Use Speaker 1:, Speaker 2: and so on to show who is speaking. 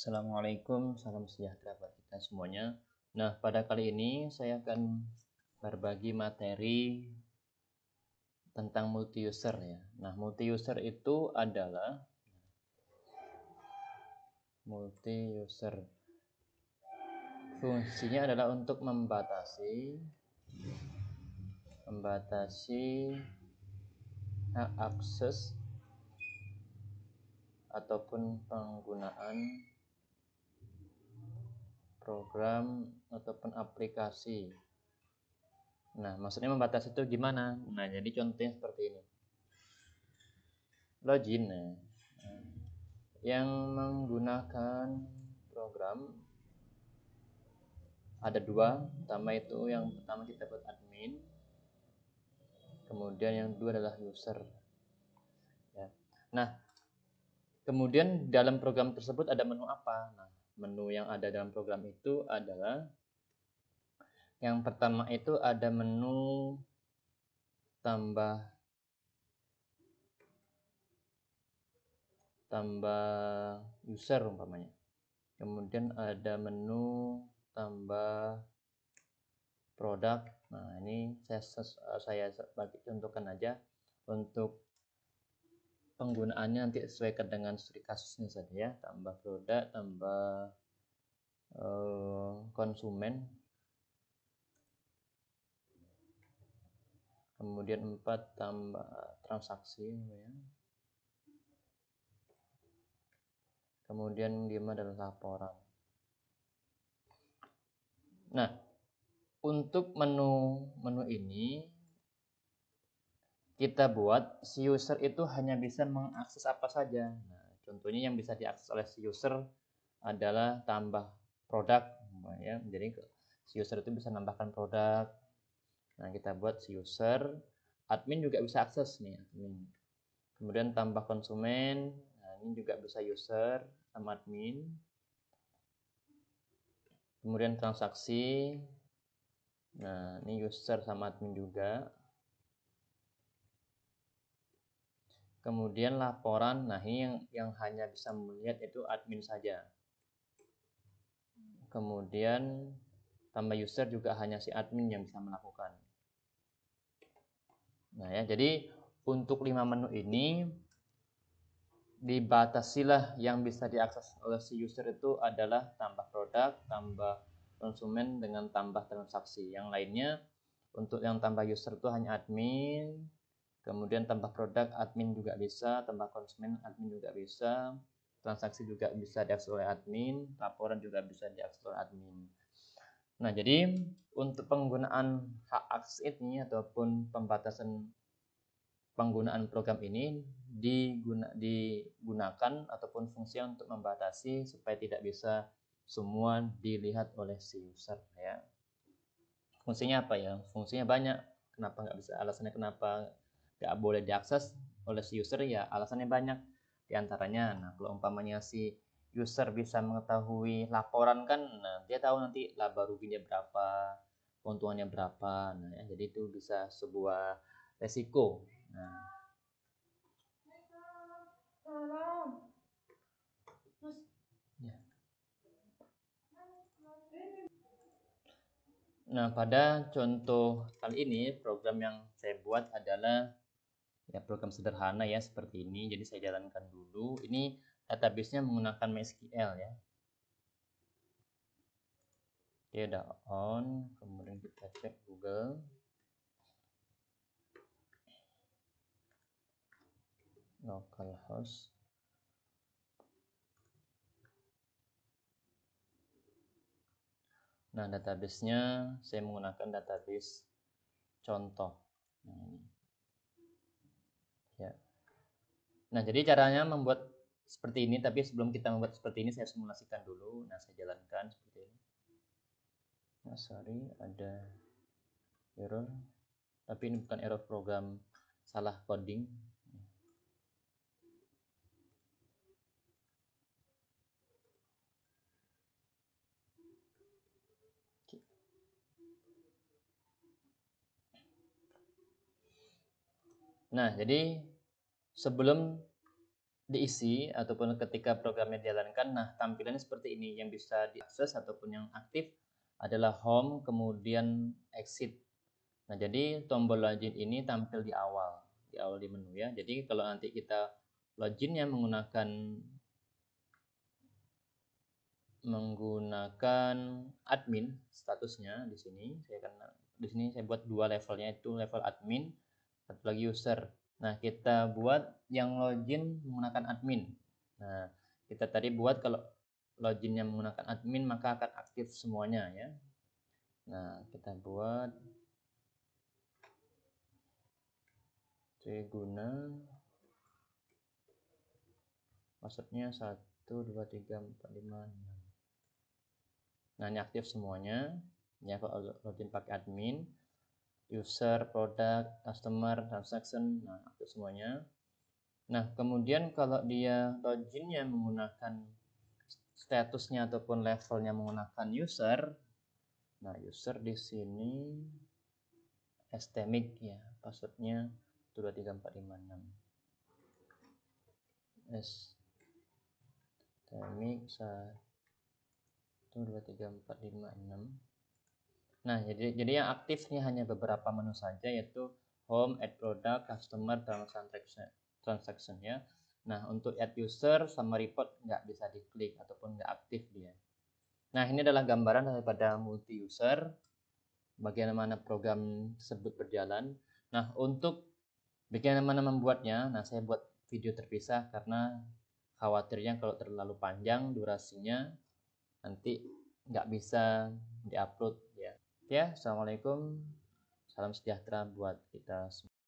Speaker 1: Assalamualaikum, salam sejahtera buat kita semuanya. Nah, pada kali ini saya akan berbagi materi tentang multi user ya. Nah, multi user itu adalah multi user. Fungsinya adalah untuk membatasi membatasi akses ataupun penggunaan program ataupun aplikasi. Nah, maksudnya membatasi itu gimana? Nah, jadi contohnya seperti ini. Login ya. yang menggunakan program ada dua, pertama itu yang pertama kita buat admin, kemudian yang dua adalah user. Ya. Nah, kemudian dalam program tersebut ada menu apa? Nah, menu yang ada dalam program itu adalah yang pertama itu ada menu tambah tambah user umpamanya kemudian ada menu tambah produk nah ini saya saya bagi contohkan aja untuk penggunaannya nanti sesuai dengan studi kasusnya saja ya tambah produk tambah uh, konsumen kemudian empat tambah transaksi ya kemudian 5 adalah laporan nah untuk menu menu ini kita buat si user itu hanya bisa mengakses apa saja. Nah, contohnya yang bisa diakses oleh si user adalah tambah produk ya. Jadi si user itu bisa nambahkan produk. Nah, kita buat si user admin juga bisa akses nih admin. Kemudian tambah konsumen, nah, ini juga bisa user sama admin. Kemudian transaksi. Nah, ini user sama admin juga kemudian laporan nah ini yang yang hanya bisa melihat itu admin saja kemudian tambah user juga hanya si admin yang bisa melakukan nah ya jadi untuk lima menu ini dibatasilah yang bisa diakses oleh si user itu adalah tambah produk, tambah konsumen dengan tambah transaksi. Yang lainnya untuk yang tambah user itu hanya admin, kemudian tambah produk admin juga bisa tambah konsumen admin juga bisa transaksi juga bisa diakses oleh admin laporan juga bisa diakses oleh admin nah jadi untuk penggunaan hak akses ini ataupun pembatasan penggunaan program ini diguna, digunakan ataupun fungsi untuk membatasi supaya tidak bisa semua dilihat oleh si user ya. Fungsinya apa ya? Fungsinya banyak. Kenapa nggak bisa? Alasannya kenapa nggak boleh diakses oleh si user ya alasannya banyak diantaranya nah kalau umpamanya si user bisa mengetahui laporan kan nah, dia tahu nanti laba ruginya berapa keuntungannya berapa nah ya, jadi itu bisa sebuah resiko nah ya. Nah, pada contoh kali ini program yang saya buat adalah ya program sederhana ya seperti ini jadi saya jalankan dulu ini database nya menggunakan MySQL ya dia udah on kemudian kita cek Google localhost Nah, database nya saya menggunakan database contoh. Nah, ini. Nah, jadi caranya membuat seperti ini, tapi sebelum kita membuat seperti ini, saya simulasikan dulu. Nah, saya jalankan seperti ini. Nah, sorry, ada error. Tapi ini bukan error program salah coding. Nah, jadi sebelum diisi ataupun ketika programnya dijalankan. Nah, tampilannya seperti ini yang bisa diakses ataupun yang aktif adalah home kemudian exit. Nah, jadi tombol login ini tampil di awal, di awal di menu ya. Jadi kalau nanti kita loginnya menggunakan menggunakan admin statusnya di sini saya akan di sini saya buat dua levelnya itu level admin satu lagi user Nah, kita buat yang login menggunakan admin. Nah, kita tadi buat kalau login yang menggunakan admin maka akan aktif semuanya ya. Nah, kita buat guna maksudnya 1 2 3 4 5 6 nah ini aktif semuanya ya kalau login pakai admin user, produk, customer, transaction, nah itu semuanya. Nah, kemudian kalau dia loginnya menggunakan statusnya ataupun levelnya menggunakan user, nah user di sini estemic ya, passwordnya 22345 S estemic 1 dua tiga empat lima enam. Nah, jadi jadi yang aktifnya hanya beberapa menu saja yaitu home, add product, customer, transaction, transaction ya. Nah, untuk add user sama report nggak bisa diklik ataupun nggak aktif dia. Nah, ini adalah gambaran daripada multi user bagaimana program tersebut berjalan. Nah, untuk bagaimana membuatnya, nah saya buat video terpisah karena khawatirnya kalau terlalu panjang durasinya nanti nggak bisa diupload Ya, Assalamualaikum. Salam sejahtera buat kita semua.